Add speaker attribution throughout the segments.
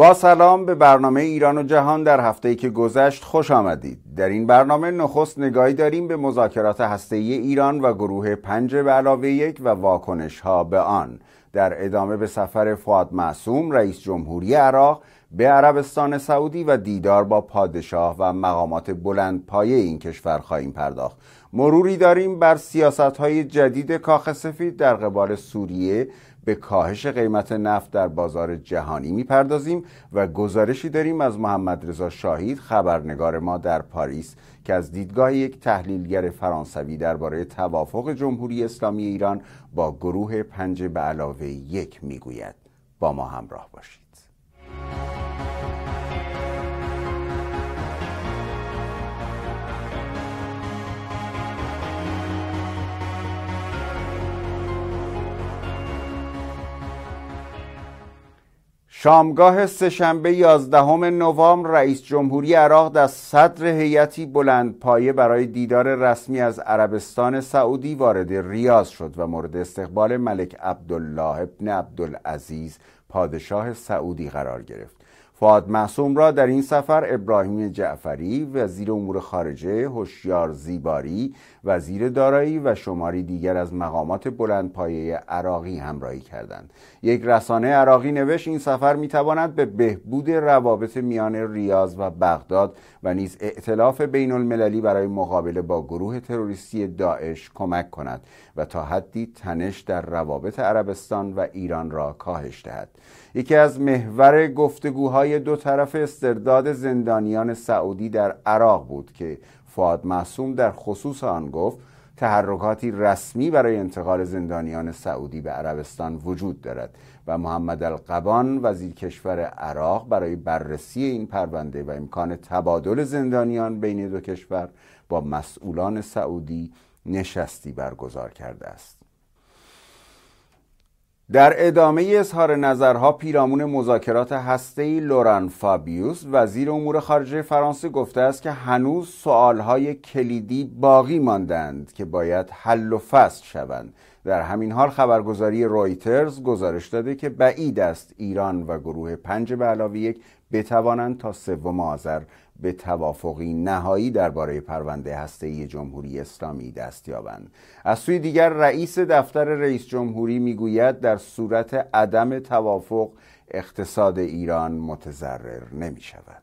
Speaker 1: با سلام به برنامه ایران و جهان در هفته ای که گذشت خوش آمدید. در این برنامه نخست نگاهی داریم به مذاکرات ای ایران و گروه پنج به علاوه یک و واکنش ها به آن. در ادامه به سفر فواد معصوم رئیس جمهوری عراق به عربستان سعودی و دیدار با پادشاه و مقامات بلند پایه این کشور خواهیم پرداخت. مروری داریم بر سیاست های جدید کاخ سفید در قبال سوریه به کاهش قیمت نفت در بازار جهانی میپردازیم و گزارشی داریم از محمد رضا شاهید خبرنگار ما در پاریس که از دیدگاه یک تحلیلگر فرانسوی درباره توافق جمهوری اسلامی ایران با گروه پنج به علاوه یک میگوید با ما همراه باشید شامگاه سهشنبه یازدهم نوامبر رئیس جمهوری عراق در صدر هیئتی بلندپایه برای دیدار رسمی از عربستان سعودی وارد ریاض شد و مورد استقبال ملک عبدالله ابن عبدالعزیز پادشاه سعودی قرار گرفت فاد محسوم را در این سفر ابراهیم جعفری وزیر امور خارجه هوشیار زیباری وزیر دارایی و شماری دیگر از مقامات بلندپایه عراقی همراهی کردند یک رسانه عراقی نوشت این سفر میتواند به بهبود روابط میان ریاض و بغداد و نیز ائتلاف بین المللی برای مقابله با گروه تروریستی داعش کمک کند و تا حدی تنش در روابط عربستان و ایران را کاهش دهد یکی از محور گفتگوهای دو طرف استرداد زندانیان سعودی در عراق بود که فعاد محسوم در خصوص آن گفت تحرکاتی رسمی برای انتقال زندانیان سعودی به عربستان وجود دارد و محمد القبان وزیر کشور عراق برای بررسی این پرونده و امکان تبادل زندانیان بین دو کشور با مسئولان سعودی نشستی برگزار کرده است در ادامه اظهار نظرها پیرامون مذاکرات هسته لوران فابیوس وزیر امور خارجه فرانسه گفته است که هنوز سوالهای کلیدی باقی ماندند که باید حل و فصل شوند در همین حال خبرگزاری رویترز گزارش داده که بعید است ایران و گروه پنج به علاوه یک بتوانند تا سوم آذر به توافقی نهایی درباره پرونده هسته جمهوری اسلامی دست یابند از سوی دیگر رئیس دفتر رئیس جمهوری میگوید در صورت عدم توافق اقتصاد ایران متضرر نمی شود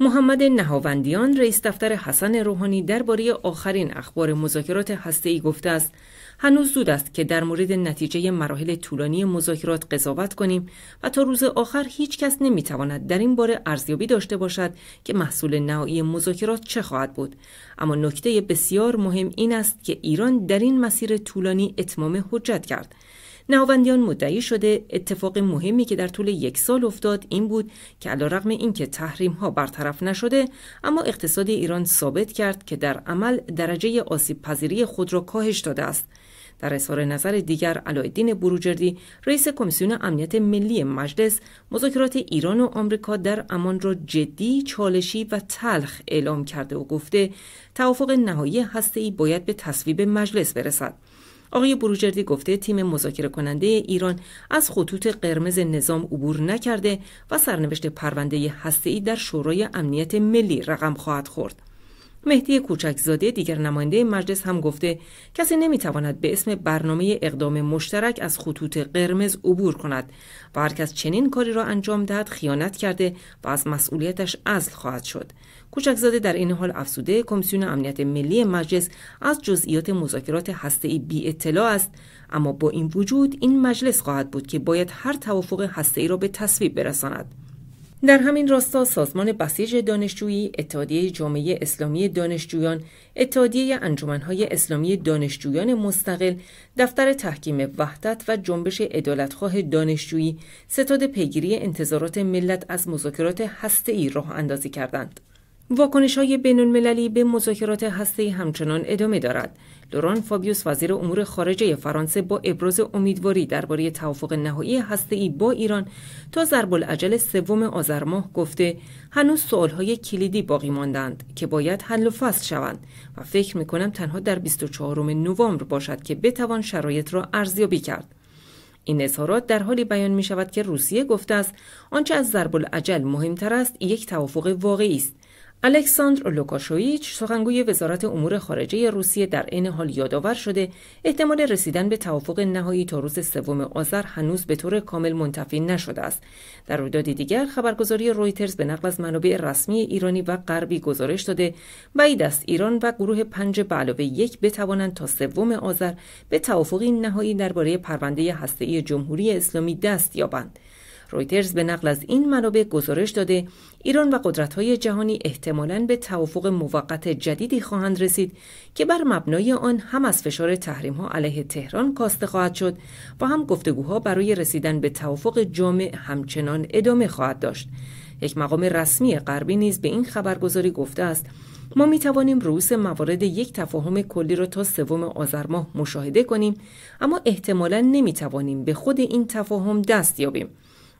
Speaker 2: محمد نهاوندیان رئیس دفتر حسن روحانی درباره آخرین اخبار مذاکرات هسته ای گفته است هنوز زود است که در مورد نتیجه مراحل طولانی مذاکرات قضاوت کنیم و تا روز آخر هیچ کس نمیتواند در این باره ارزیابی داشته باشد که محصول نهایی مذاکرات چه خواهد بود اما نکته بسیار مهم این است که ایران در این مسیر طولانی اتمام حجت کرد نهاوندیان مدعی شده اتفاق مهمی که در طول یک سال افتاد این بود که علیرغم اینکه تحریم ها برطرف نشده اما اقتصاد ایران ثابت کرد که در عمل درجه آسیب پذیری خود را کاهش داده است در اظهار نظر دیگر علایالدین بروجردی رئیس کمیسیون امنیت ملی مجلس مذاکرات ایران و آمریکا در امان را جدی چالشی و تلخ اعلام کرده و گفته توافق نهایی ای باید به تصویب مجلس برسد آقای بروجردی گفته تیم مذاکره کننده ایران از خطوط قرمز نظام عبور نکرده و سرنوشت پرونده هسته‌ای در شورای امنیت ملی رقم خواهد خورد. مهدی کوچکزاده دیگر نماینده مجلس هم گفته کسی نمیتواند به اسم برنامه اقدام مشترک از خطوط قرمز عبور کند و هر کس چنین کاری را انجام دهد خیانت کرده و از مسئولیتش عزل خواهد شد کوچکزاده در این حال افسوده کمیسیون امنیت ملی مجلس از جزئیات مذاکرات هسته‌ای بی اطلاع است اما با این وجود این مجلس خواهد بود که باید هر توافق هسته‌ای را به تصویب برساند در همین راستا سازمان بسیج دانشجویی، اتحادیه جامعه اسلامی دانشجویان، اتحادیه انجمنهای اسلامی دانشجویان مستقل، دفتر تحکیم وحدت و جنبش عدالتخواه دانشجویی، ستاد پیگیری انتظارات ملت از مذاکرات ای راه اندازی کردند. واکنش های بین المللی به مذاکرات ای همچنان ادامه دارد. لوران فابیوس وزیر امور خارجه فرانسه با ابراز امیدواری درباره توافق نهایی ای با ایران تا ضرب العجل سوم آذر ماه گفته هنوز های کلیدی باقی ماندند که باید حل و فصل شوند و فکر میکنم تنها در 24 نوامبر باشد که بتوان شرایط را ارزیابی کرد این اظهارات در حالی بیان می شود که روسیه گفته است آنچه از ضرب العجل مهمتر است یک توافق واقعی است الکساندر لوکاشویچ سخنگوی وزارت امور خارجه روسیه در عین حال یادآور شده احتمال رسیدن به توافق نهایی تا روز سوم آذر هنوز به طور کامل منتفی نشده است در رویداد دیگر خبرگزاری رویترز به نقل از منابع رسمی ایرانی و غربی گزارش داده بعید است ایران و گروه پنج به علاوه یک بتوانند تا سوم آذر به توافقی نهایی درباره پرونده هسته‌ای جمهوری اسلامی دست یابند رویترز به نقل از این منابع گزارش داده ایران و قدرت‌های جهانی احتمالاً به توافق موقت جدیدی خواهند رسید که بر مبنای آن هم از فشار تحریم‌ها علیه تهران کاسته خواهد شد و هم گفتگوها برای رسیدن به توافق جامع همچنان ادامه خواهد داشت. یک مقام رسمی غربی نیز به این خبرگزاری گفته است ما می توانیم موارد یک تفاهم کلی را تا سوم آذر ماه مشاهده کنیم اما احتمالا نمی توانیم به خود این تفاهم دست یابیم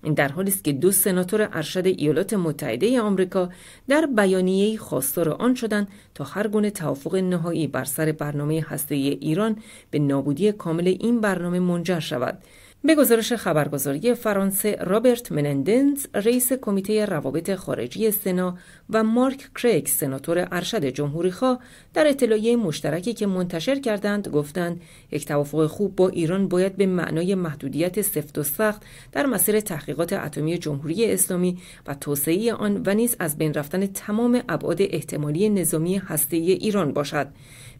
Speaker 2: این در حالی است که دو سناتور ارشد ایالات متحده آمریکا در بیانیه‌ای خواستار آن شدند تا هر گونه توافق نهایی بر سر برنامه هسته‌ای ایران به نابودی کامل این برنامه منجر شود به گزارش خبرگزاری فرانسه رابرت منندنز رئیس کمیته روابط خارجی سنا و مارک کریک سناتور ارشد جمهوریخواه در اطلاعیه مشترکی که منتشر کردند گفتند یک توافق خوب با ایران باید به معنای محدودیت سفت و سخت در مسیر تحقیقات اتمی جمهوری اسلامی و توسعه آن و نیز از بین رفتن تمام ابعاد احتمالی نظامی هسته‌ای ایران باشد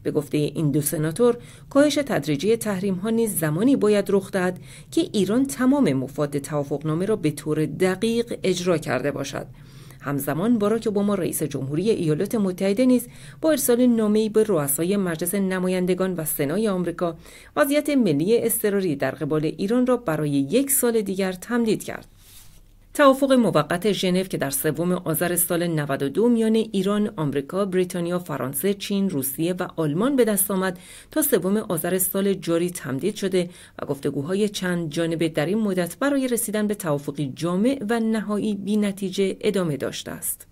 Speaker 2: به گفته این دو سناتور کاهش تدریجی تحریم ها نیز زمانی باید رخ دهد که ایران تمام مفاد توافقنامه را به طور دقیق اجرا کرده باشد همزمان باراک اوباما رئیس جمهوری ایالات متحده نیز با ارسال نامه‌ای به رؤسای مجلس نمایندگان و سنای آمریکا وضعیت ملی اضطراری در قبال ایران را برای یک سال دیگر تمدید کرد توافق موقت ژنو که در سوم آذر سال 92 میان ایران، آمریکا، بریتانیا، فرانسه، چین، روسیه و آلمان به دست آمد تا سوم آذر سال جاری تمدید شده و گفتگوهای چند جانبه در این مدت برای رسیدن به توافقی جامع و نهایی بینتیجه ادامه داشته است.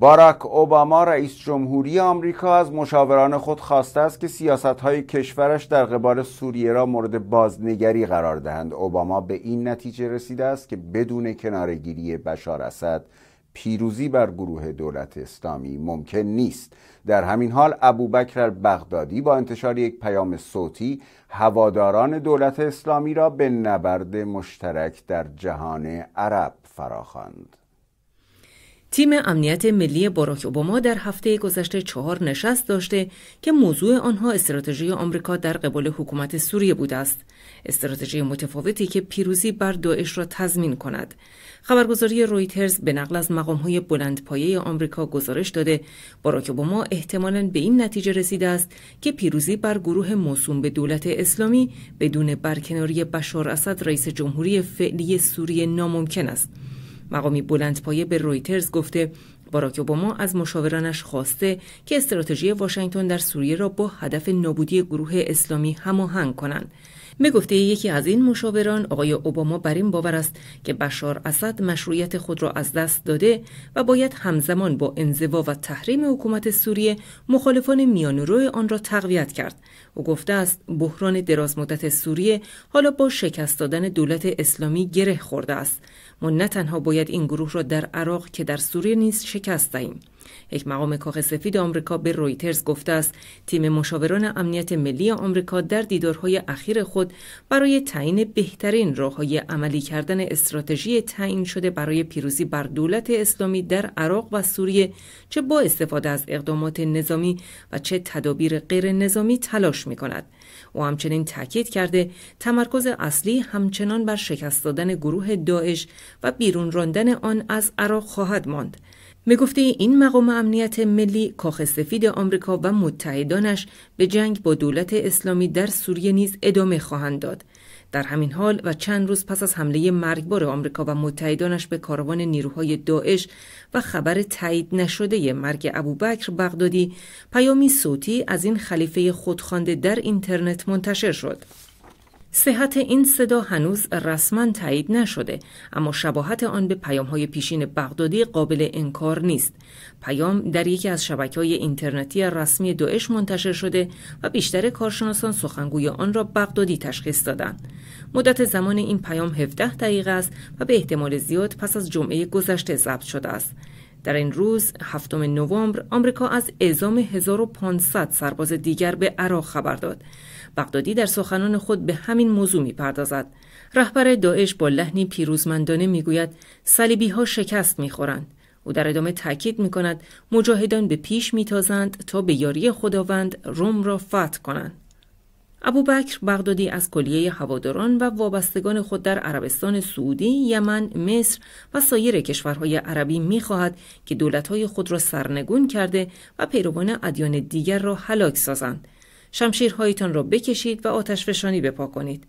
Speaker 1: باراک اوباما رئیس جمهوری آمریکا از مشاوران خود خواسته است که سیاست های کشورش در قبال سوریه را مورد بازنگری قرار دهند اوباما به این نتیجه رسیده است که بدون کنارگیری بشار اسد پیروزی بر گروه دولت اسلامی ممکن نیست در همین حال ابوبکر بغدادی با انتشار یک پیام صوتی هواداران دولت اسلامی را به نبرد مشترک در جهان عرب فراخواند
Speaker 2: تیم امنیت ملی باراک اوباما در هفته گذشته چهار نشست داشته که موضوع آنها استراتژی آمریکا در قبال حکومت سوریه بوده است استراتژی متفاوتی که پیروزی بر داعش را تضمین کند خبرگزاری رویترز به نقل از بلند پایه آمریکا گزارش داده باراک اوباما احتمالاً به این نتیجه رسیده است که پیروزی بر گروه موسوم به دولت اسلامی بدون برکناری بشار اسد رئیس جمهوری فعلی سوریه ناممکن است مقامی بلندپایه به رویترز گفته باراک اوباما از مشاورانش خواسته که استراتژی واشنگتن در سوریه را با هدف نابودی گروه اسلامی هماهنگ کنند به گفته یکی از این مشاوران آقای اوباما بر این باور است که بشار اسد مشروعیت خود را از دست داده و باید همزمان با انزوا و تحریم حکومت سوریه مخالفان روی آن را تقویت کرد او گفته است بحران درازمدت سوریه حالا با شکست دادن دولت اسلامی گره خورده است ما نه تنها باید این گروه را در عراق که در سوریه نیز شکست دهیم یک مقام کاخ سفید آمریکا به رویترز گفته است تیم مشاوران امنیت ملی آمریکا در دیدارهای اخیر خود برای تعیین بهترین راههای عملی کردن استراتژی تعیین شده برای پیروزی بر دولت اسلامی در عراق و سوریه چه با استفاده از اقدامات نظامی و چه تدابیر غیر نظامی تلاش می کند. او همچنین تاکید کرده تمرکز اصلی همچنان بر شکست دادن گروه داعش و بیرون راندن آن از عراق خواهد ماند می گفته این مقام امنیت ملی کاخ سفید آمریکا و متحدانش به جنگ با دولت اسلامی در سوریه نیز ادامه خواهند داد در همین حال و چند روز پس از حمله مرگبار آمریکا و متحدانش به کاروان نیروهای داعش و خبر تایید نشده مرگ ابوبکر بغدادی پیامی صوتی از این خلیفه خودخوانده در اینترنت منتشر شد صحت این صدا هنوز رسما تایید نشده اما شباهت آن به پیام های پیشین بغدادی قابل انکار نیست پیام در یکی از شبکه های اینترنتی رسمی داعش منتشر شده و بیشتر کارشناسان سخنگوی آن را بغدادی تشخیص دادند مدت زمان این پیام 17 دقیقه است و به احتمال زیاد پس از جمعه گذشته ضبط شده است در این روز هفتم نوامبر آمریکا از اعزام 1500 سرباز دیگر به عراق خبر داد بغدادی در سخنان خود به همین موضوع میپردازد رهبر داعش با لحنی پیروزمندانه میگوید صلیبی ها شکست میخورند او در ادامه تاکید می کند مجاهدان به پیش میتازند تا به یاری خداوند روم را فتح کنند ابوبکر بغدادی از کلیه هواداران و وابستگان خود در عربستان سعودی، یمن، مصر و سایر کشورهای عربی میخواهد که دولتهای خود را سرنگون کرده و پیروان ادیان دیگر را هلاک سازند. شمشیرهایتان را بکشید و آتش فشانی بپا کنید.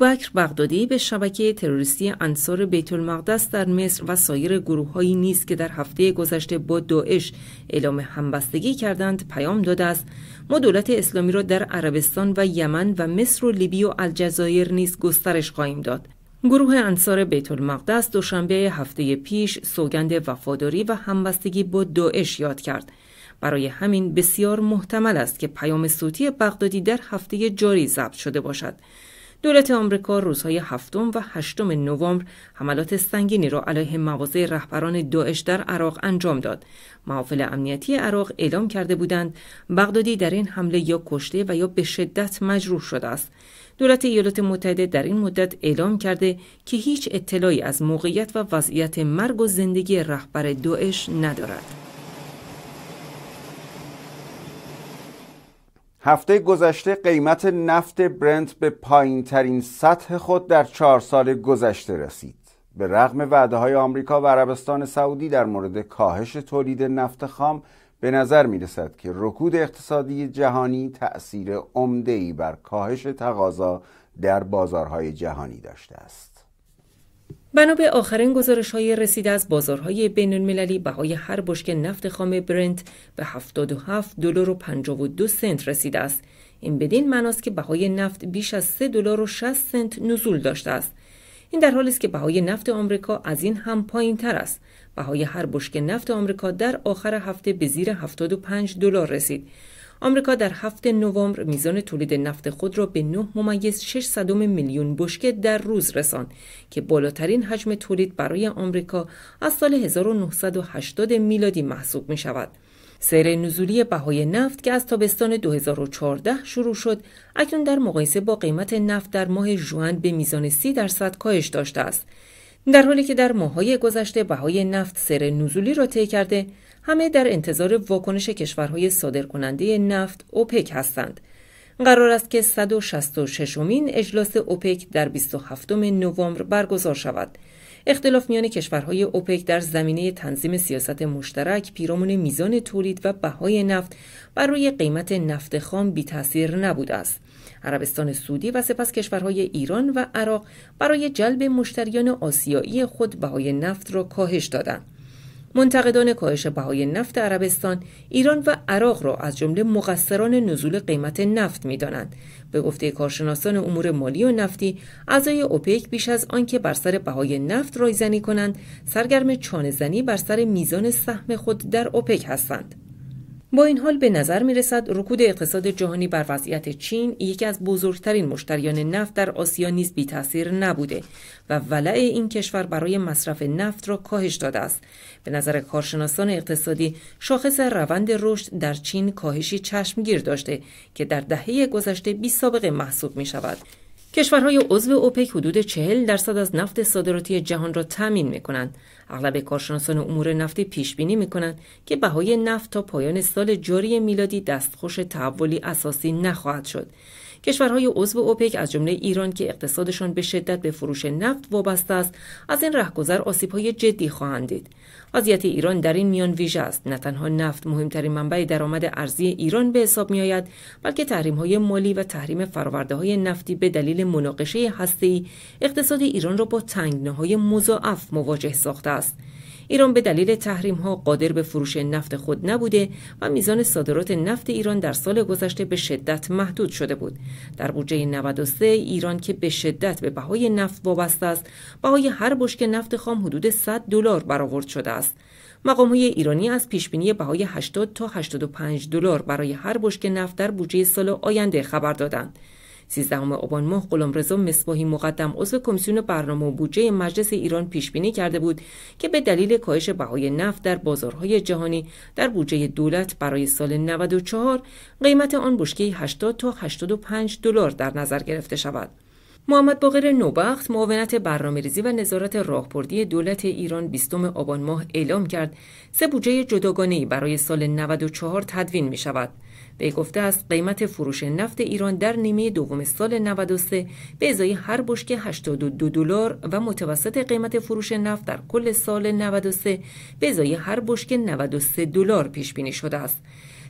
Speaker 2: بکر بغدادی به شبکه تروریستی انصار بیت المقدس در مصر و سایر گروههایی نیز که در هفته گذشته با داعش اعلام همبستگی کردند پیام داده است ما دولت اسلامی را در عربستان و یمن و مصر و لیبی و الجزایر نیز گسترش خواهیم داد گروه انصار بیت المقدس دوشنبه هفته پیش سوگند وفاداری و همبستگی با داعش یاد کرد برای همین بسیار محتمل است که پیام صوتی بغدادی در هفته جاری ضبط شده باشد. دولت آمریکا روزهای هفتم و هشتم نوامبر حملات سنگینی را علیه مواضع رهبران داعش در عراق انجام داد. محافل امنیتی عراق اعلام کرده بودند بغدادی در این حمله یا کشته و یا به شدت مجروح شده است. دولت ایالات متحده در این مدت اعلام کرده که هیچ اطلاعی از موقعیت و وضعیت مرگ و زندگی رهبر داعش ندارد.
Speaker 1: هفته گذشته قیمت نفت برنت به پایین ترین سطح خود در چهار سال گذشته رسید به رغم وعده های آمریکا و عربستان سعودی در مورد کاهش تولید نفت خام به نظر می رسد که رکود اقتصادی جهانی تأثیر عمده بر کاهش تقاضا در بازارهای جهانی داشته است
Speaker 2: بنا به آخرین گزارش های رسیده از بازارهای بین المللی بهای هر بشک نفت خام برنت به 77 دلار و 52 سنت رسیده است. این بدین معناست که بهای نفت بیش از 3 دلار و 60 سنت نزول داشته است. این در حالی است که بهای نفت آمریکا از این هم پایین تر است. بهای هر بشک نفت آمریکا در آخر هفته به زیر 75 دلار رسید. آمریکا در هفته نوامبر میزان تولید نفت خود را به 9 ممیز 600 صدم میلیون بشکه در روز رساند که بالاترین حجم تولید برای آمریکا از سال 1980 میلادی محسوب می شود. سیر نزولی بهای نفت که از تابستان 2014 شروع شد اکنون در مقایسه با قیمت نفت در ماه ژوئن به میزان 30 درصد کاهش داشته است در حالی که در ماههای گذشته بهای نفت سر نزولی را طی کرده همه در انتظار واکنش کشورهای صادرکننده نفت اوپک هستند. قرار است که 166 مین اجلاس اوپک در 27 نوامبر برگزار شود. اختلاف میان کشورهای اوپک در زمینه تنظیم سیاست مشترک پیرامون میزان تولید و بهای نفت برای قیمت نفت خام بی تاثیر نبود است. عربستان سعودی و سپس کشورهای ایران و عراق برای جلب مشتریان آسیایی خود بهای نفت را کاهش دادند. منتقدان کاهش بهای نفت عربستان ایران و عراق را از جمله مقصران نزول قیمت نفت دانند. به گفته کارشناسان امور مالی و نفتی اعضای اوپک بیش از آنکه بر سر بهای نفت رایزنی کنند سرگرم چانهزنی بر سر میزان سهم خود در اوپک هستند با این حال به نظر می رسد رکود اقتصاد جهانی بر وضعیت چین یکی از بزرگترین مشتریان نفت در آسیا نیز بی تاثیر نبوده و ولع این کشور برای مصرف نفت را کاهش داده است. به نظر کارشناسان اقتصادی شاخص روند رشد در چین کاهشی چشمگیر داشته که در دهه گذشته بی سابقه محسوب می شود. کشورهای عضو اوپک حدود 40 درصد از نفت صادراتی جهان را تامین می‌کنند. اغلب کارشناسان امور نفتی پیش بینی می‌کنند که بهای نفت تا پایان سال جاری میلادی دستخوش تحولی اساسی نخواهد شد. کشورهای عضو اوپک از جمله ایران که اقتصادشان به شدت به فروش نفت وابسته است از این رهگذر آسیبهای جدی خواهند دید وضعیت ایران در این میان ویژه است نه تنها نفت مهمترین منبع درآمد ارزی ایران به حساب میآید بلکه های مالی و تحریم فرآورده های نفتی به دلیل مناقشه ای اقتصاد ایران را با تنگناهای مضاعف مواجه ساخته است ایران به دلیل تحریم ها قادر به فروش نفت خود نبوده و میزان صادرات نفت ایران در سال گذشته به شدت محدود شده بود در بودجه 93 ایران که به شدت به بهای نفت وابسته است بهای هر بشک نفت خام حدود 100 دلار برآورد شده است مقام های ایرانی از پیش بینی بهای 80 تا 85 دلار برای هر بشک نفت در بودجه سال آینده خبر دادند سیزدهم آبان ماه غلامرضا مصباحی مقدم عضو کمیسیون برنامه و بودجه مجلس ایران پیش بینی کرده بود که به دلیل کاهش بهای نفت در بازارهای جهانی در بودجه دولت برای سال 94 قیمت آن بشکه 80 تا 85 دلار در نظر گرفته شود. محمد باقر نوبخت معاونت برنامه ریزی و نظارت راهبردی دولت ایران بیستم آبان ماه اعلام کرد سه بودجه جداگانه برای سال 94 تدوین می شود. به گفته است قیمت فروش نفت ایران در نیمه دوم سال 93 به ازای هر بشکه 82 دلار و متوسط قیمت فروش نفت در کل سال 93 به ازای هر بشکه 93 دلار پیش بینی شده است.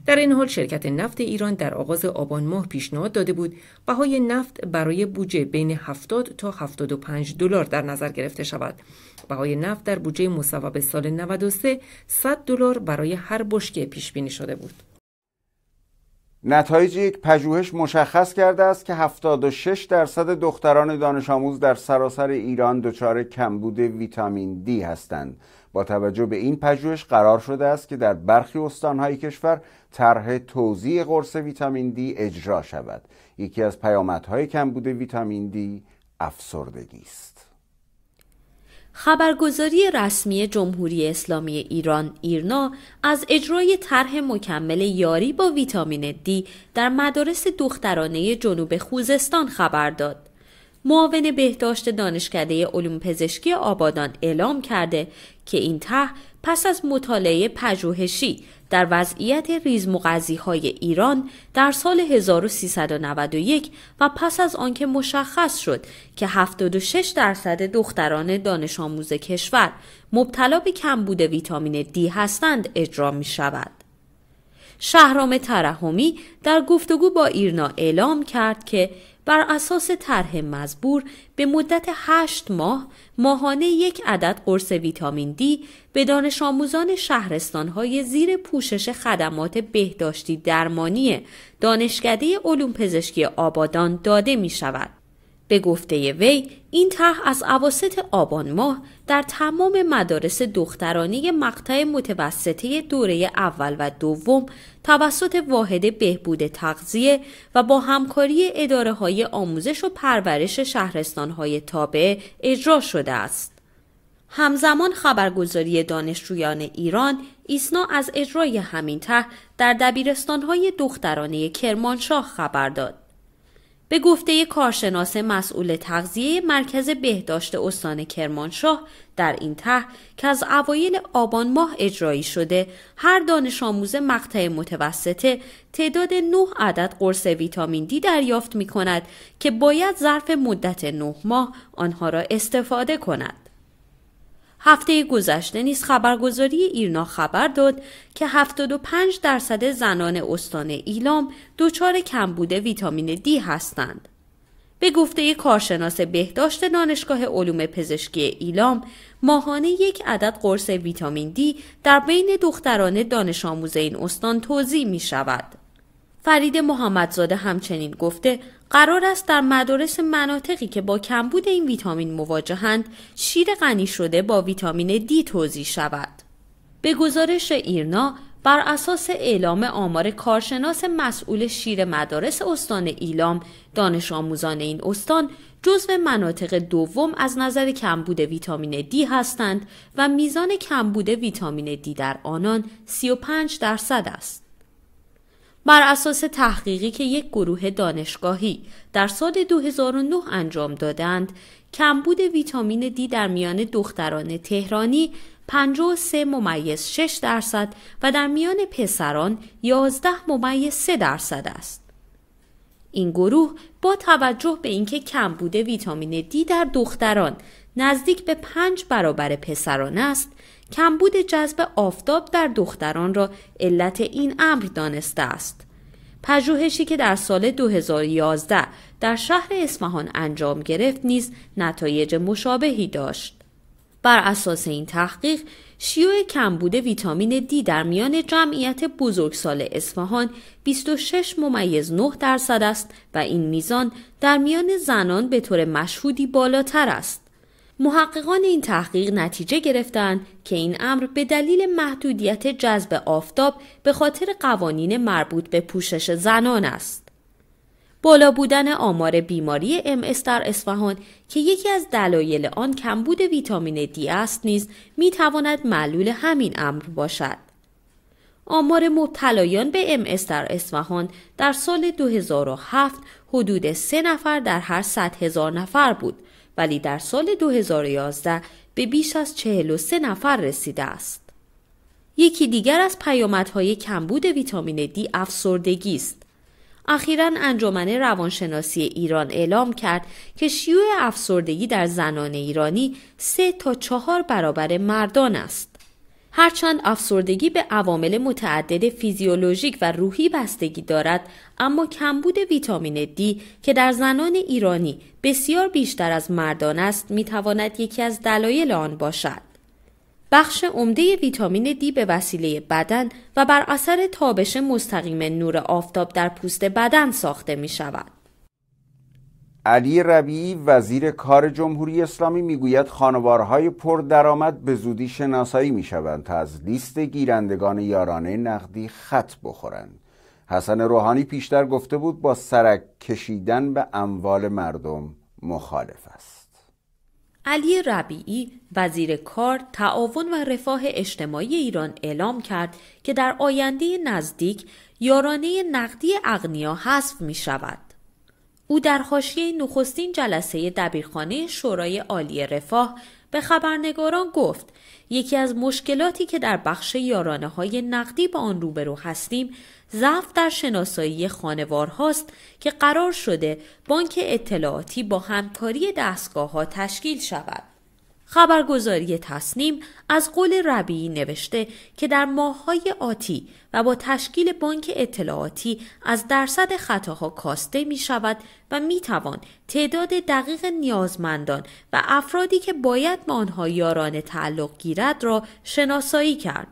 Speaker 2: در این حال شرکت نفت ایران در آغاز آبان ماه پیشنهاد داده بود بهای نفت برای بودجه بین 70 تا 75 دلار در نظر گرفته شود. بهای نفت در بودجه مصوب سال 93 100 دلار برای هر بشکه پیش بینی شده بود.
Speaker 1: نتایج یک پژوهش مشخص کرده است که 76 درصد دختران دانش آموز در سراسر ایران دچار کمبود ویتامین D هستند. با توجه به این پژوهش قرار شده است که در برخی استانهای کشور طرح توزیع قرص ویتامین D اجرا شود. یکی از پیامدهای کمبود ویتامین D افسردگی است.
Speaker 3: خبرگزاری رسمی جمهوری اسلامی ایران ایرنا از اجرای طرح مکمل یاری با ویتامین دی در مدارس دخترانه جنوب خوزستان خبر داد. معاون بهداشت دانشکده علوم پزشکی آبادان اعلام کرده که این طرح پس از مطالعه پژوهشی در وضعیت ریزمغزی های ایران در سال 1391 و پس از آنکه مشخص شد که 76 درصد دختران دانش آموز کشور مبتلا به کمبود ویتامین دی هستند اجرا می شود. شهرام ترحمی در گفتگو با ایرنا اعلام کرد که بر اساس طرح مزبور به مدت هشت ماه ماهانه یک عدد قرص ویتامین دی به دانش آموزان شهرستانهای زیر پوشش خدمات بهداشتی درمانی دانشکده علوم پزشکی آبادان داده می شود. به گفته وی این طرح از عواست آبان ماه در تمام مدارس دخترانی مقطع متوسطه دوره اول و دوم توسط واحد بهبود تغذیه و با همکاری اداره های آموزش و پرورش شهرستان های تابع اجرا شده است. همزمان خبرگزاری دانشجویان ایران ایسنا از اجرای همین طرح در دبیرستان های دخترانه کرمانشاه خبر داد. به گفته کارشناس مسئول تغذیه مرکز بهداشت استان کرمانشاه در این طرح که از اوایل آبان ماه اجرایی شده هر دانش آموز مقطع متوسطه تعداد 9 عدد قرص ویتامین دی دریافت می کند که باید ظرف مدت 9 ماه آنها را استفاده کند. هفته گذشته نیز خبرگزاری ایرنا خبر داد که 75 درصد زنان استان ایلام دچار کمبود ویتامین دی هستند. به گفته کارشناس بهداشت دانشگاه علوم پزشکی ایلام ماهانه یک عدد قرص ویتامین دی در بین دختران دانش آموز این استان توضیح می شود. فرید محمدزاده همچنین گفته قرار است در مدارس مناطقی که با کمبود این ویتامین مواجهند شیر غنی شده با ویتامین دی توضیح شود. به گزارش ایرنا بر اساس اعلام آمار کارشناس مسئول شیر مدارس استان ایلام دانش آموزان این استان جزو مناطق دوم از نظر کمبود ویتامین دی هستند و میزان کمبود ویتامین دی در آنان 35 درصد است. بر اساس تحقیقی که یک گروه دانشگاهی در سال 2009 انجام دادند، کمبود ویتامین دی در میان دختران تهرانی 53 ممیز 6 درصد و در میان پسران 11 ممیز 3 درصد است. این گروه با توجه به اینکه کمبود ویتامین دی در دختران نزدیک به 5 برابر پسران است، کمبود جذب آفتاب در دختران را علت این امر دانسته است. پژوهشی که در سال 2011 در شهر اصفهان انجام گرفت نیز نتایج مشابهی داشت. بر اساس این تحقیق شیوع کمبود ویتامین دی در میان جمعیت بزرگسال اصفهان 26 ممیز 9 درصد است و این میزان در میان زنان به طور مشهودی بالاتر است. محققان این تحقیق نتیجه گرفتند که این امر به دلیل محدودیت جذب آفتاب به خاطر قوانین مربوط به پوشش زنان است. بالا بودن آمار بیماری ام در اصفهان که یکی از دلایل آن کمبود ویتامین دی است نیز می تواند معلول همین امر باشد. آمار مبتلایان به ام در اصفهان در سال 2007 حدود 3 نفر در هر 100 هزار نفر بود ولی در سال 2011 به بیش از 43 نفر رسیده است. یکی دیگر از پیامدهای کمبود ویتامین D افسردگی است. اخیرا انجمن روانشناسی ایران اعلام کرد که شیوع افسردگی در زنان ایرانی سه تا چهار برابر مردان است. هرچند افسردگی به عوامل متعدد فیزیولوژیک و روحی بستگی دارد اما کمبود ویتامین D که در زنان ایرانی بسیار بیشتر از مردان است میتواند یکی از دلایل آن باشد بخش عمده ویتامین D به وسیله بدن و بر اثر تابش مستقیم نور آفتاب در پوست بدن ساخته می شود.
Speaker 1: علی ربیعی وزیر کار جمهوری اسلامی میگوید خانوارهای پردرآمد به زودی شناسایی شوند تا از لیست گیرندگان یارانه نقدی خط بخورند حسن روحانی پیشتر گفته بود با سرک کشیدن به اموال مردم مخالف است
Speaker 3: علی ربیعی وزیر کار تعاون و رفاه اجتماعی ایران اعلام کرد که در آینده نزدیک یارانه نقدی اغنیا حذف می شود. او در حاشیه نخستین جلسه دبیرخانه شورای عالی رفاه به خبرنگاران گفت یکی از مشکلاتی که در بخش یارانه های نقدی با آن روبرو هستیم ضعف در شناسایی خانوار هاست که قرار شده بانک اطلاعاتی با همکاری دستگاه ها تشکیل شود. خبرگزاری تصنیم از قول ربیعی نوشته که در ماههای آتی و با تشکیل بانک اطلاعاتی از درصد خطاها کاسته می شود و می توان تعداد دقیق نیازمندان و افرادی که باید به آنها یارانه تعلق گیرد را شناسایی کرد.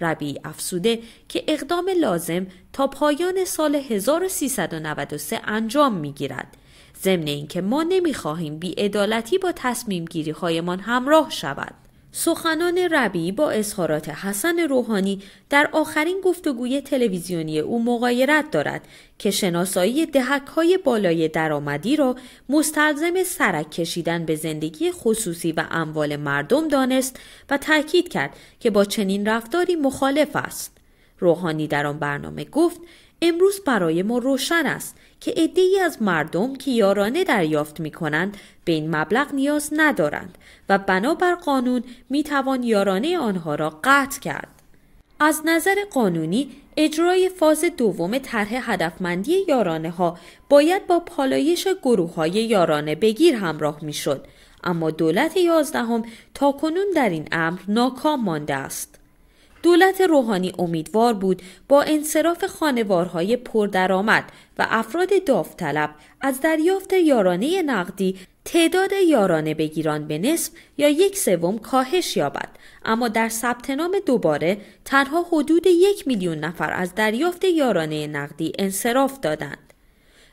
Speaker 3: ربیع افسوده که اقدام لازم تا پایان سال 1393 انجام می گیرد ضمن اینکه ما نمیخواهیم بیعدالتی با تصمیم گیری هایمان همراه شود. سخنان ربی با اظهارات حسن روحانی در آخرین گفتگوی تلویزیونی او مغایرت دارد که شناسایی دهک های بالای درآمدی را مستلزم سرک کشیدن به زندگی خصوصی و اموال مردم دانست و تاکید کرد که با چنین رفتاری مخالف است. روحانی در آن برنامه گفت امروز برای ما روشن است که عدهای از مردم که یارانه دریافت می کنند به این مبلغ نیاز ندارند و بنابر قانون می توان یارانه آنها را قطع کرد. از نظر قانونی اجرای فاز دوم طرح هدفمندی یارانه ها باید با پالایش گروه های یارانه بگیر همراه می شد. اما دولت یازدهم تا کنون در این امر ناکام مانده است. دولت روحانی امیدوار بود با انصراف خانوارهای پردرآمد و افراد داوطلب از دریافت یارانه نقدی تعداد یارانه بگیران به نصف یا یک سوم کاهش یابد اما در ثبت نام دوباره تنها حدود یک میلیون نفر از دریافت یارانه نقدی انصراف دادند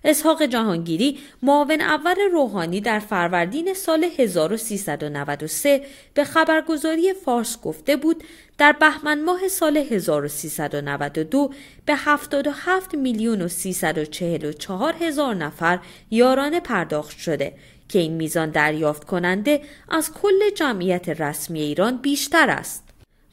Speaker 3: اسحاق جهانگیری معاون اول روحانی در فروردین سال 1393 به خبرگزاری فارس گفته بود در بهمن ماه سال 1392 به 77 میلیون و 344 هزار نفر یارانه پرداخت شده که این میزان دریافت کننده از کل جمعیت رسمی ایران بیشتر است.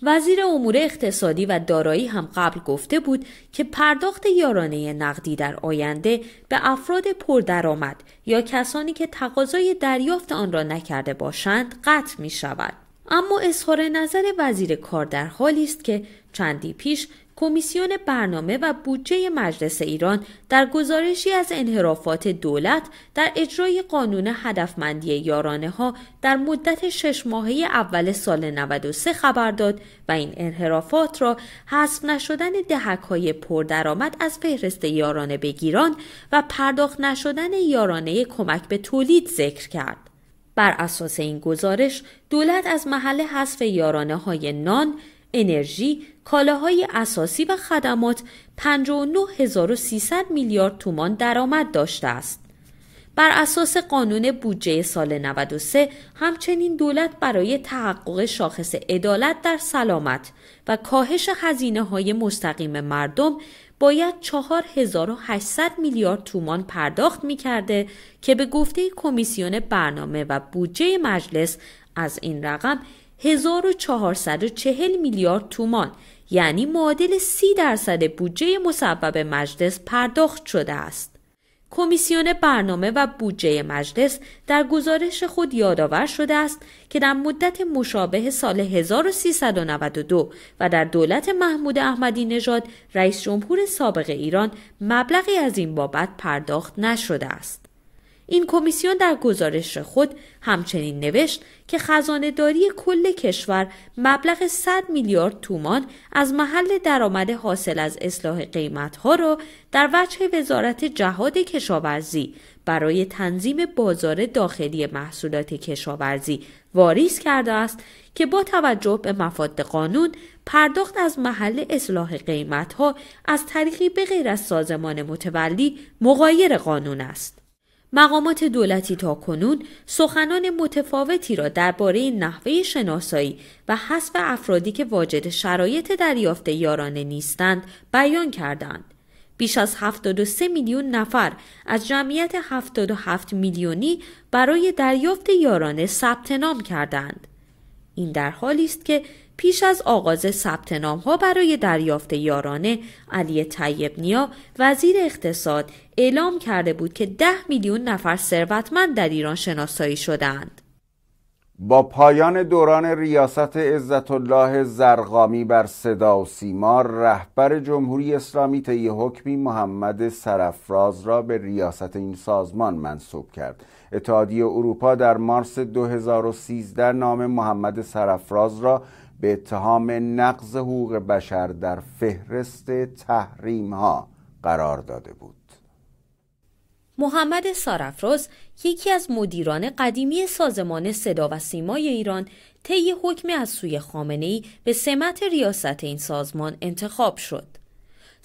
Speaker 3: وزیر امور اقتصادی و دارایی هم قبل گفته بود که پرداخت یارانه نقدی در آینده به افراد پردرآمد یا کسانی که تقاضای دریافت آن را نکرده باشند قطع می شود. اما اظهار نظر وزیر کار در حالی است که چندی پیش کمیسیون برنامه و بودجه مجلس ایران در گزارشی از انحرافات دولت در اجرای قانون هدفمندی یارانه ها در مدت شش ماهه اول سال 93 خبر داد و این انحرافات را حذف نشدن دهک های پردرآمد از فهرست یارانه بگیران و پرداخت نشدن یارانه کمک به تولید ذکر کرد. بر اساس این گزارش دولت از محل حذف یارانه های نان، انرژی، کالاهای اساسی و خدمات 59300 میلیارد تومان درآمد داشته است. بر اساس قانون بودجه سال 93 همچنین دولت برای تحقق شاخص عدالت در سلامت و کاهش هزینه های مستقیم مردم باید 4800 میلیارد تومان پرداخت می کرده که به گفته کمیسیون برنامه و بودجه مجلس از این رقم 1440 میلیارد تومان یعنی معادل 30 درصد بودجه مصوب مجلس پرداخت شده است. کمیسیون برنامه و بودجه مجلس در گزارش خود یادآور شده است که در مدت مشابه سال 1392 و در دولت محمود احمدی نژاد رئیس جمهور سابق ایران مبلغی از این بابت پرداخت نشده است. این کمیسیون در گزارش خود همچنین نوشت که خزانه داری کل کشور مبلغ 100 میلیارد تومان از محل درآمد حاصل از اصلاح قیمت ها را در وجه وزارت جهاد کشاورزی برای تنظیم بازار داخلی محصولات کشاورزی واریز کرده است که با توجه به مفاد قانون پرداخت از محل اصلاح قیمت ها از طریقی به غیر از سازمان متولی مغایر قانون است. مقامات دولتی تا کنون سخنان متفاوتی را درباره نحوه شناسایی و حذف افرادی که واجد شرایط دریافت یارانه نیستند بیان کردند. بیش از 73 میلیون نفر از جمعیت 77 میلیونی برای دریافت یارانه ثبت نام کردند. این در حالی است که پیش از آغاز ثبت نام ها برای دریافت یارانه علی طیب نیا وزیر اقتصاد اعلام کرده بود که ده میلیون نفر ثروتمند در ایران شناسایی شدند.
Speaker 1: با پایان دوران ریاست عزت الله زرقامی بر صدا و سیما رهبر جمهوری اسلامی طی حکمی محمد سرفراز را به ریاست این سازمان منصوب کرد اتحادیه اروپا در مارس 2013 نام محمد سرفراز را به اتهام نقض حقوق بشر در فهرست تحریم ها قرار داده بود
Speaker 3: محمد سارفراز یکی از مدیران قدیمی سازمان صدا و سیمای ایران طی حکم از سوی خامنه ای به سمت ریاست این سازمان انتخاب شد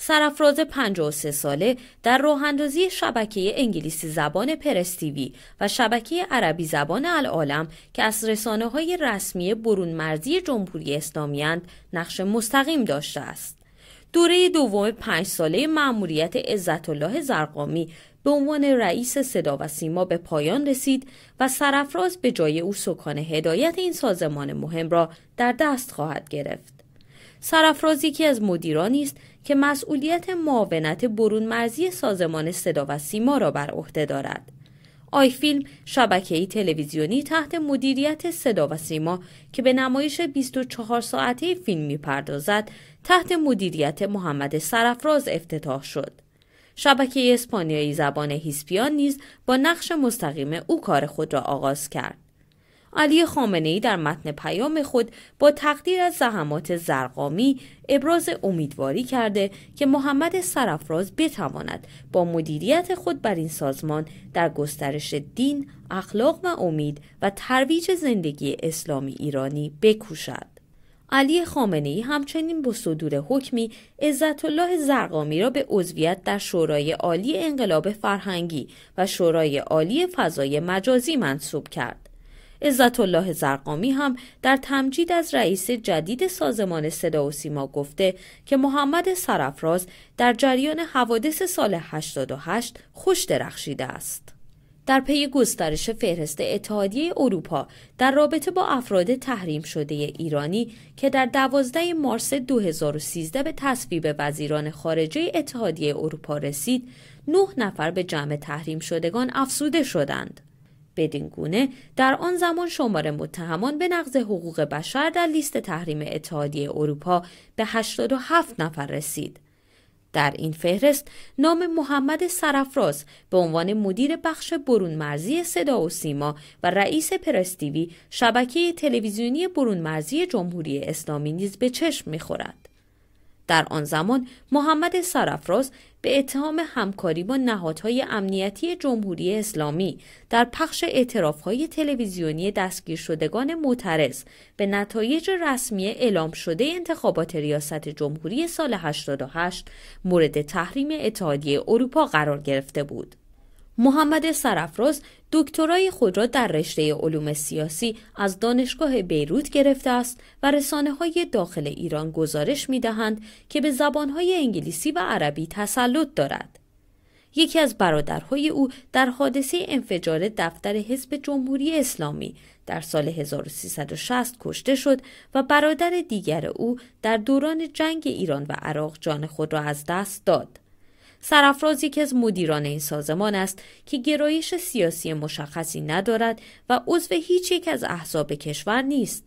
Speaker 3: سرافراز 53 ساله در راهاندازی شبکه انگلیسی زبان پرستیوی و شبکه عربی زبان العالم که از رسانه های رسمی برون مرزی جمهوری اسلامی نقش مستقیم داشته است. دوره دوم پنج ساله معمولیت عزت الله زرقامی به عنوان رئیس صدا و سیما به پایان رسید و سرافراز به جای او سکان هدایت این سازمان مهم را در دست خواهد گرفت. سرافراز که از مدیرانی است که مسئولیت معاونت برون مرزی سازمان صدا و سیما را بر عهده دارد. آی فیلم شبکه‌ای تلویزیونی تحت مدیریت صدا و سیما که به نمایش 24 ساعته فیلم پردازد تحت مدیریت محمد سرفراز افتتاح شد. شبکه اسپانیایی زبان هیسپیان نیز با نقش مستقیم او کار خود را آغاز کرد. علی خامنه ای در متن پیام خود با تقدیر از زحمات زرقامی ابراز امیدواری کرده که محمد سرفراز بتواند با مدیریت خود بر این سازمان در گسترش دین، اخلاق و امید و ترویج زندگی اسلامی ایرانی بکوشد. علی خامنه ای همچنین با صدور حکمی عزت الله زرقامی را به عضویت در شورای عالی انقلاب فرهنگی و شورای عالی فضای مجازی منصوب کرد. عزت الله زرقامی هم در تمجید از رئیس جدید سازمان صدا و سیما گفته که محمد سرفراز در جریان حوادث سال 88 خوش درخشیده است. در پی گسترش فهرست اتحادیه اروپا در رابطه با افراد تحریم شده ایرانی که در 12 مارس 2013 به تصویب وزیران خارجه اتحادیه اروپا رسید، نه نفر به جمع تحریم شدگان افزوده شدند. بدین گونه در آن زمان شمار متهمان به نقض حقوق بشر در لیست تحریم اتحادیه اروپا به 87 نفر رسید. در این فهرست نام محمد سرفراز به عنوان مدیر بخش برون مرزی صدا و سیما و رئیس پرستیوی شبکه تلویزیونی برون مرزی جمهوری اسلامی نیز به چشم می‌خورد. در آن زمان محمد سرفراز به اتهام همکاری با نهادهای امنیتی جمهوری اسلامی در پخش اعترافهای تلویزیونی دستگیر شدگان معترض به نتایج رسمی اعلام شده انتخابات ریاست جمهوری سال 88 مورد تحریم اتحادیه اروپا قرار گرفته بود. محمد سرفراز دکترای خود را در رشته علوم سیاسی از دانشگاه بیروت گرفته است و رسانه های داخل ایران گزارش می دهند که به زبانهای انگلیسی و عربی تسلط دارد. یکی از برادرهای او در حادثه انفجار دفتر حزب جمهوری اسلامی در سال 1360 کشته شد و برادر دیگر او در دوران جنگ ایران و عراق جان خود را از دست داد. سرافراز یکی از مدیران این سازمان است که گرایش سیاسی مشخصی ندارد و عضو هیچ یک از احزاب کشور نیست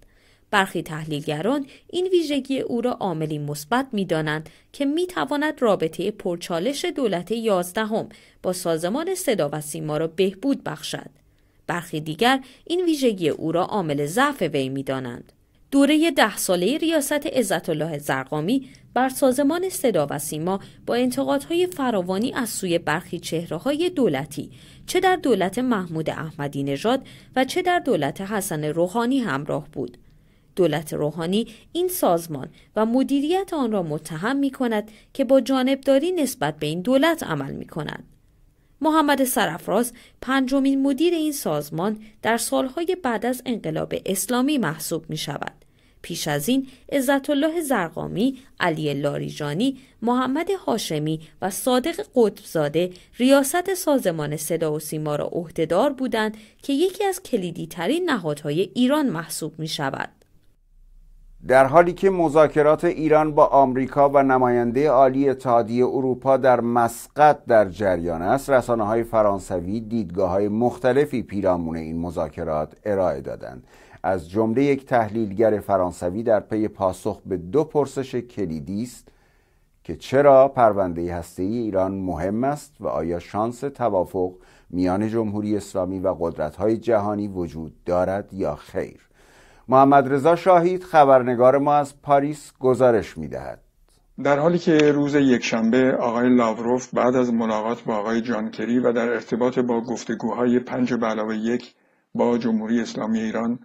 Speaker 3: برخی تحلیلگران این ویژگی او را عاملی مثبت میدانند که میتواند رابطه پرچالش دولت یازدهم با سازمان صدا و سیما را بهبود بخشد برخی دیگر این ویژگی او را عامل ضعف وی میدانند دوره ده ساله ریاست عزت الله زرقامی بر سازمان صدا و سیما با انتقادهای فراوانی از سوی برخی چهره های دولتی چه در دولت محمود احمدی نژاد و چه در دولت حسن روحانی همراه بود. دولت روحانی این سازمان و مدیریت آن را متهم می کند که با جانبداری نسبت به این دولت عمل می کند. محمد سرفراز پنجمین مدیر این سازمان در سالهای بعد از انقلاب اسلامی محسوب می شود. پیش از این عزت الله زرقامی، علی لاریجانی، محمد هاشمی و صادق قطبزاده ریاست سازمان صدا و سیما را عهدهدار بودند که یکی از کلیدی ترین نهادهای ایران محسوب می شود.
Speaker 1: در حالی که مذاکرات ایران با آمریکا و نماینده عالی اتحادیه اروپا در مسقط در جریان است رسانه های فرانسوی دیدگاه های مختلفی پیرامون این مذاکرات ارائه دادند از جمله یک تحلیلگر فرانسوی در پی پاسخ به دو پرسش کلیدی است که چرا پرونده هسته ای ایران مهم است و آیا شانس توافق میان جمهوری اسلامی و قدرت های جهانی وجود دارد یا خیر محمد رضا شاهید خبرنگار ما از پاریس گزارش میدهد در حالی که روز یکشنبه آقای لاوروف بعد
Speaker 4: از ملاقات با آقای جان و در ارتباط با گفتگوهای پنج به علاوه یک با جمهوری اسلامی ایران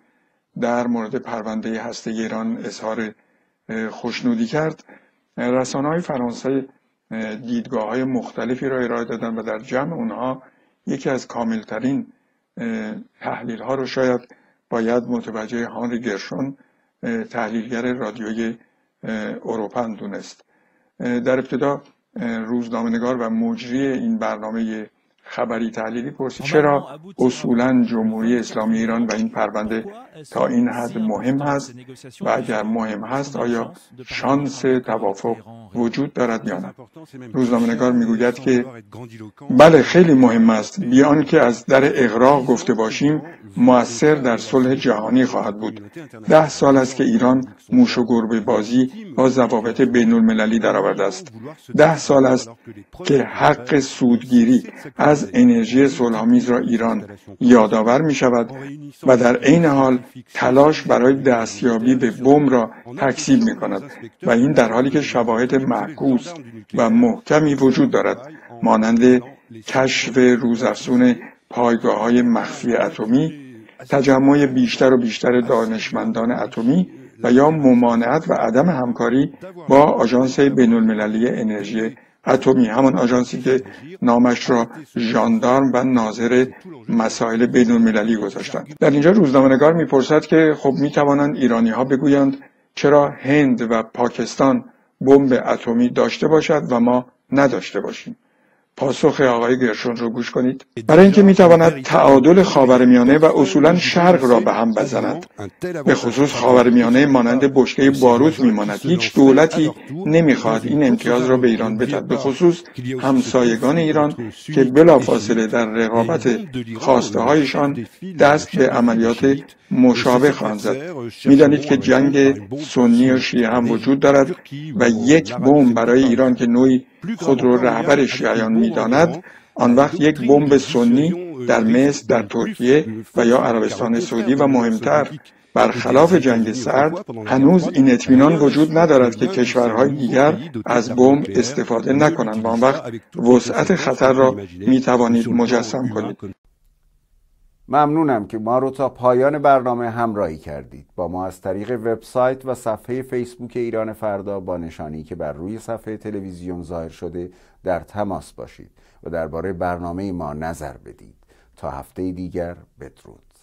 Speaker 4: در مورد پرونده هسته ایران اظهار خوشنودی کرد رسانه های فرانسه دیدگاه های مختلفی را ارائه دادن و در جمع اونها یکی از کاملترین تحلیل ها رو شاید باید متوجه هانری گرشون تحلیلگر رادیوی اروپن دونست در ابتدا نگار و مجری این برنامه خبری تحلیلی پرسید چرا اصولا جمهوری اسلامی ایران و این پرونده تا این حد مهم هست و اگر مهم هست آیا شانس توافق وجود دارد یا نه روزنامه‌نگار میگوید که بله خیلی مهم است بیان که بله، از در اغراق گفته باشیم موثر در صلح جهانی خواهد بود ده سال است که ایران موش و گربه بازی با ضوابط بین المللی درآورده است ده سال است که حق سودگیری از انرژی صلحآمیز را ایران یادآور می شود و در عین حال تلاش برای دستیابی به بم را تکسیب می کند و این در حالی که شواهد معکوس و محکمی وجود دارد مانند کشف روزافزون پایگاه های مخفی اتمی تجمع بیشتر و بیشتر دانشمندان اتمی و یا ممانعت و عدم همکاری با آژانس بین المللی انرژی اتمی همان آژانسی که نامش را ژاندارم و ناظر مسائل بین المللی گذاشتند در اینجا روزنامه‌نگار میپرسد که خب میتوانند ایرانی ها بگویند چرا هند و پاکستان بمب اتمی داشته باشد و ما نداشته باشیم پاسخ آقای گرشون رو گوش کنید برای اینکه میتواند تعادل خاورمیانه و اصولا شرق را به هم بزند به خصوص خاورمیانه مانند بشکه باروت میماند هیچ دولتی نمیخواهد این امتیاز را به ایران بدهد به خصوص همسایگان ایران که بلافاصله در رقابت خواسته هایشان دست به عملیات مشابه خواهند زد میدانید که جنگ سنی و شیعه هم وجود دارد و یک بمب برای ایران که نوعی خود رو رهبر شیعیان میداند آن وقت یک بمب سنی در مصر در ترکیه و یا عربستان سعودی و مهمتر برخلاف جنگ سرد هنوز این اطمینان وجود ندارد که کشورهای دیگر از بمب استفاده نکنند با آن وقت وسعت خطر را می توانید مجسم کنید
Speaker 1: ممنونم که ما رو تا پایان برنامه همراهی کردید با ما از طریق وبسایت و صفحه فیسبوک ایران فردا با نشانی که بر روی صفحه تلویزیون ظاهر شده در تماس باشید و درباره برنامه ما نظر بدید تا هفته دیگر بدرود